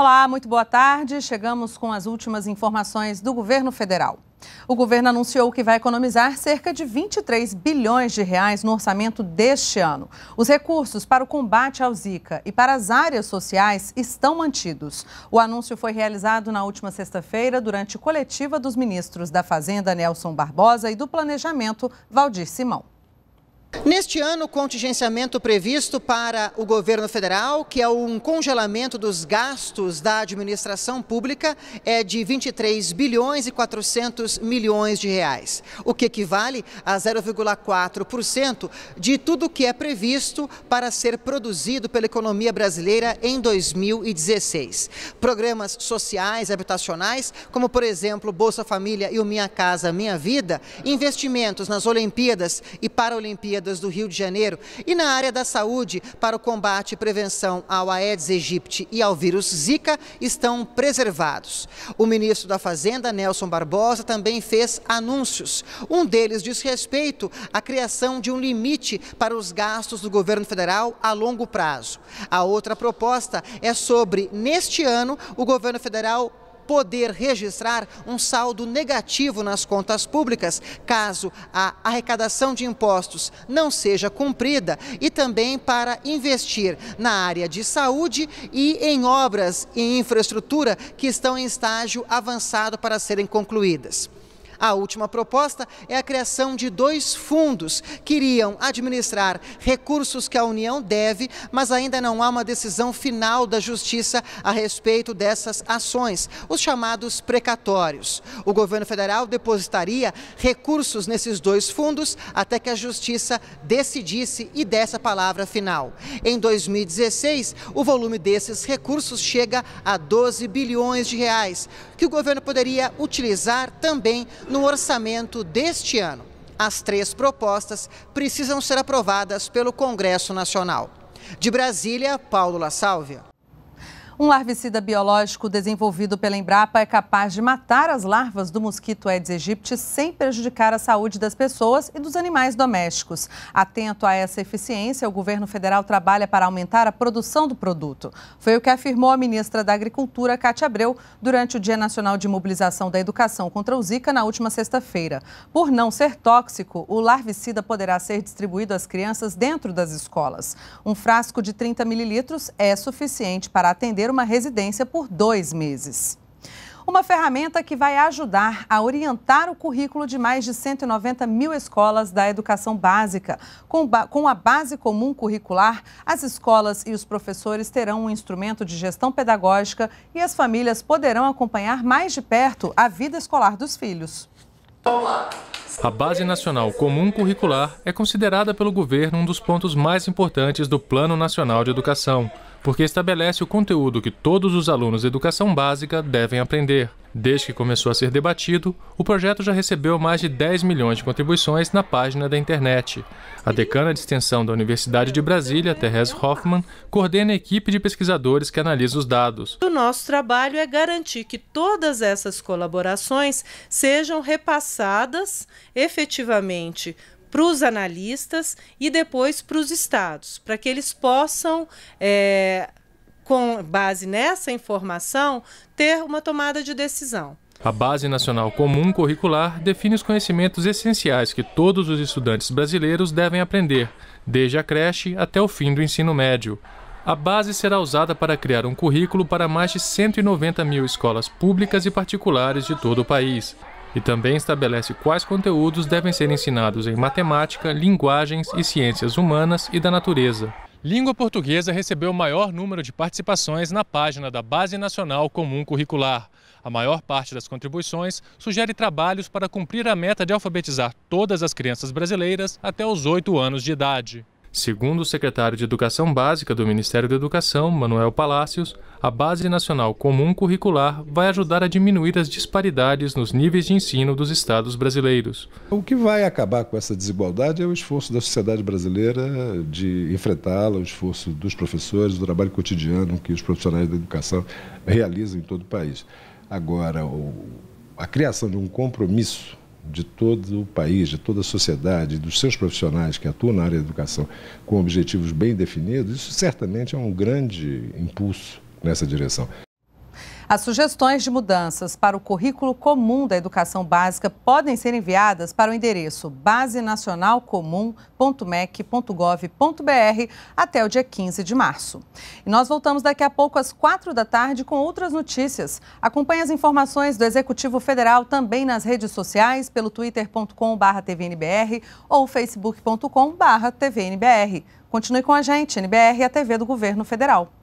Olá, muito boa tarde. Chegamos com as últimas informações do governo federal. O governo anunciou que vai economizar cerca de 23 bilhões de reais no orçamento deste ano. Os recursos para o combate ao Zika e para as áreas sociais estão mantidos. O anúncio foi realizado na última sexta-feira durante coletiva dos ministros da Fazenda Nelson Barbosa e do Planejamento Valdir Simão. Neste ano, o contingenciamento previsto para o governo federal, que é um congelamento dos gastos da administração pública, é de 23 bilhões e 400 milhões de reais, o que equivale a 0,4% de tudo que é previsto para ser produzido pela economia brasileira em 2016. Programas sociais, habitacionais, como por exemplo Bolsa Família e o Minha Casa Minha Vida, investimentos nas Olimpíadas e Paralimpíadas Olimpíadas do Rio de Janeiro e na área da saúde para o combate e prevenção ao Aedes aegypti e ao vírus Zika estão preservados. O ministro da Fazenda, Nelson Barbosa, também fez anúncios. Um deles diz respeito à criação de um limite para os gastos do governo federal a longo prazo. A outra proposta é sobre, neste ano, o governo federal poder registrar um saldo negativo nas contas públicas, caso a arrecadação de impostos não seja cumprida, e também para investir na área de saúde e em obras e infraestrutura que estão em estágio avançado para serem concluídas. A última proposta é a criação de dois fundos que iriam administrar recursos que a União deve, mas ainda não há uma decisão final da Justiça a respeito dessas ações, os chamados precatórios. O governo federal depositaria recursos nesses dois fundos até que a Justiça decidisse e desse a palavra final. Em 2016, o volume desses recursos chega a 12 bilhões de reais, que o governo poderia utilizar também no orçamento deste ano. As três propostas precisam ser aprovadas pelo Congresso Nacional. De Brasília, Paulo La Sálvia. Um larvicida biológico desenvolvido pela Embrapa é capaz de matar as larvas do mosquito Aedes aegypti sem prejudicar a saúde das pessoas e dos animais domésticos. Atento a essa eficiência, o governo federal trabalha para aumentar a produção do produto. Foi o que afirmou a ministra da Agricultura, Cátia Abreu, durante o Dia Nacional de Mobilização da Educação contra o Zika na última sexta-feira. Por não ser tóxico, o larvicida poderá ser distribuído às crianças dentro das escolas. Um frasco de 30 mililitros é suficiente para atender uma residência por dois meses. Uma ferramenta que vai ajudar a orientar o currículo de mais de 190 mil escolas da educação básica. Com, ba com, a base comum curricular, as escolas e os professores terão um instrumento de gestão pedagógica e as famílias poderão acompanhar mais de perto a vida escolar dos filhos. A Base Nacional Comum Curricular é considerada pelo governo um dos pontos mais importantes do Plano Nacional de Educação porque estabelece o conteúdo que todos os alunos de educação básica devem aprender. Desde que começou a ser debatido, o projeto já recebeu mais de 10 milhões de contribuições na página da internet. A decana de extensão da Universidade de Brasília, Therese Hoffman, coordena a equipe de pesquisadores que analisa os dados. O nosso trabalho é garantir que todas essas colaborações sejam repassadas efetivamente para os analistas e depois para os estados, para que eles possam, é, com base nessa informação, ter uma tomada de decisão. A Base Nacional Comum Curricular define os conhecimentos essenciais que todos os estudantes brasileiros devem aprender, desde a creche até o fim do ensino médio. A base será usada para criar um currículo para mais de 190 mil escolas públicas e particulares de todo o país e também estabelece quais conteúdos devem ser ensinados em matemática, linguagens e ciências humanas e da natureza. Língua portuguesa recebeu o maior número de participações na página da Base Nacional Comum Curricular. A maior parte das contribuições sugere trabalhos para cumprir a meta de alfabetizar todas as crianças brasileiras até os 8 anos de idade. Segundo o secretário de Educação Básica do Ministério da Educação, Manuel Palácios, a Base Nacional Comum Curricular vai ajudar a diminuir as disparidades nos níveis de ensino dos estados brasileiros. O que vai acabar com essa desigualdade é o esforço da sociedade brasileira de enfrentá-la, o esforço dos professores, do trabalho cotidiano que os profissionais da educação realizam em todo o país. Agora, a criação de um compromisso de todo o país, de toda a sociedade, dos seus profissionais que atuam na área da educação com objetivos bem definidos, isso certamente é um grande impulso nessa direção. As sugestões de mudanças para o currículo comum da educação básica podem ser enviadas para o endereço basenacionalcomum.mec.gov.br até o dia 15 de março. E nós voltamos daqui a pouco às 4 da tarde com outras notícias. Acompanhe as informações do Executivo Federal também nas redes sociais, pelo twitter.com/tvnbr ou facebook.com/tvnbr. Continue com a gente, NBR, a TV do Governo Federal.